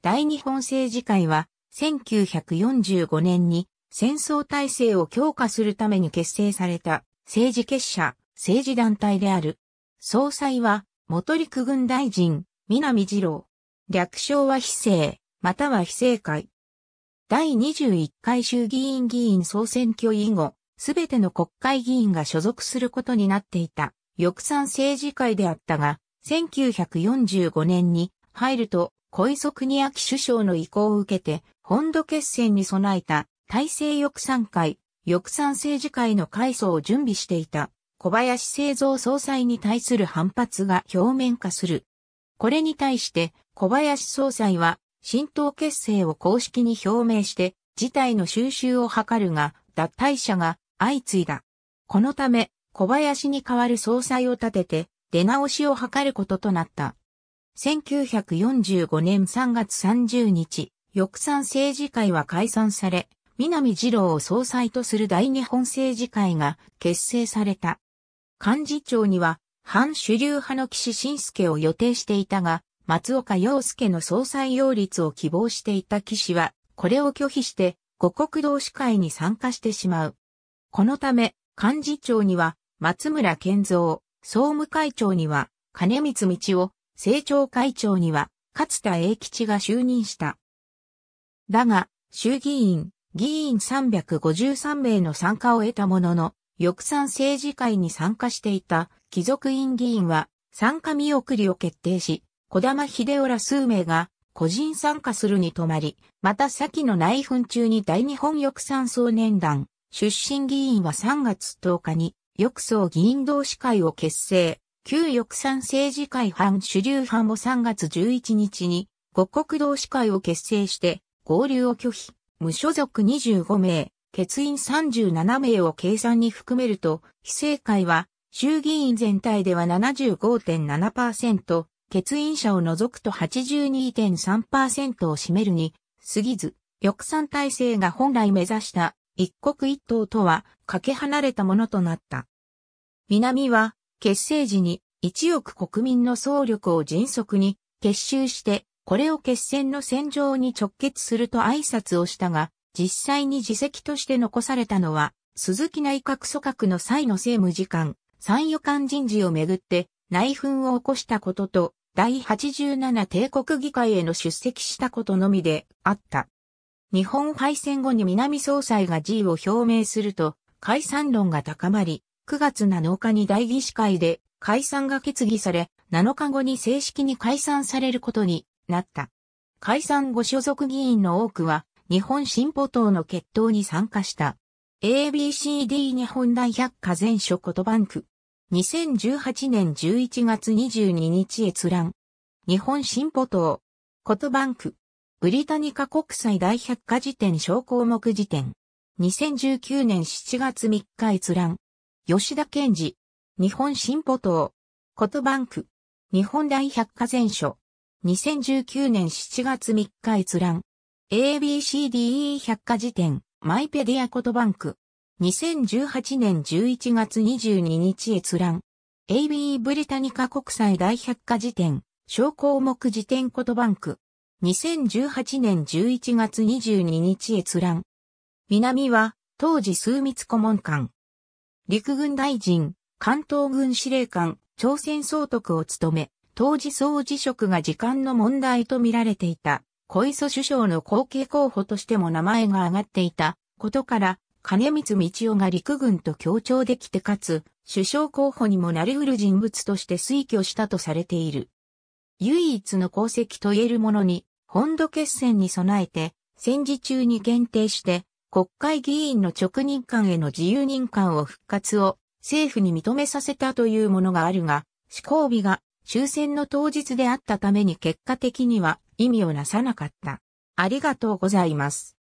大日本政治会は、1945年に戦争体制を強化するために結成された政治結社、政治団体である。総裁は、元陸軍大臣、南次郎。略称は非政、または非政会。第21回衆議院議員総選挙以後、すべての国会議員が所属することになっていた、翼賛政治会であったが、1945年に入ると小磯国秋首相の意向を受けて、本土決戦に備えた、大制翼3会、翼賛政治会の改装を準備していた、小林製造総裁に対する反発が表面化する。これに対して、小林総裁は、新党結成を公式に表明して、事態の収拾を図るが、脱退者が相次いだ。このため、小林に代わる総裁を立てて、出直しを図ることとなった。1945年3月30日、翼賛政治会は解散され、南二郎を総裁とする大日本政治会が結成された。幹事長には、反主流派の岸信介を予定していたが、松岡洋介の総裁擁立を希望していた岸は、これを拒否して、五国同士会に参加してしまう。このため、幹事長には、松村健三、総務会長には、金光道を、政調会長には、勝田栄吉が就任した。だが、衆議院、議員353名の参加を得たものの、翌賛政治会に参加していた貴族院議員は参加見送りを決定し、小玉秀夫ら数名が個人参加するに止まり、また先の内紛中に大日本翼賛総年団出身議員は3月10日に翼総議員同士会を結成、旧翼賛政治会派主流派も3月11日に五国同志会を結成して合流を拒否、無所属25名、欠員37名を計算に含めると、非正会は衆議院全体では75.7%、欠員者を除くと82.3%を占めるに、過ぎず、翼賛体制が本来目指した一国一党とはかけ離れたものとなった。南は結成時に1億国民の総力を迅速に結集して、これを決戦の戦場に直結すると挨拶をしたが、実際に自責として残されたのは、鈴木内閣組閣の際の政務次官、参与官人事をめぐって内紛を起こしたことと、第87帝国議会への出席したことのみであった。日本敗戦後に南総裁が辞意を表明すると、解散論が高まり、9月7日に大議士会で解散が決議され、7日後に正式に解散されることになった。解散後所属議員の多くは、日本進歩党の決闘に参加した。ABCD 日本大百科全書ことバンク。2018年11月22日閲覧。日本進歩党。ことバンク。ブリタニカ国際大百科辞典小項目辞典。2019年7月3日閲覧。吉田健治、日本新歩党、ことバンク、日本大百科全書、2019年7月3日閲覧、ABCDE 百科事典、マイペディアことバンク、2018年11月22日閲覧、AB ブリタニカ国際大百科事典、小項目辞典ことバンク、2018年11月22日閲覧、南は、当時数密顧問館。陸軍大臣、関東軍司令官、朝鮮総督を務め、当時総辞職が時間の問題と見られていた、小磯首相の後継候補としても名前が挙がっていたことから、金光道夫が陸軍と協調できてかつ、首相候補にもなり得る人物として推挙したとされている。唯一の功績と言えるものに、本土決戦に備えて、戦時中に限定して、国会議員の直任官への自由任官を復活を政府に認めさせたというものがあるが、施行日が終戦の当日であったために結果的には意味をなさなかった。ありがとうございます。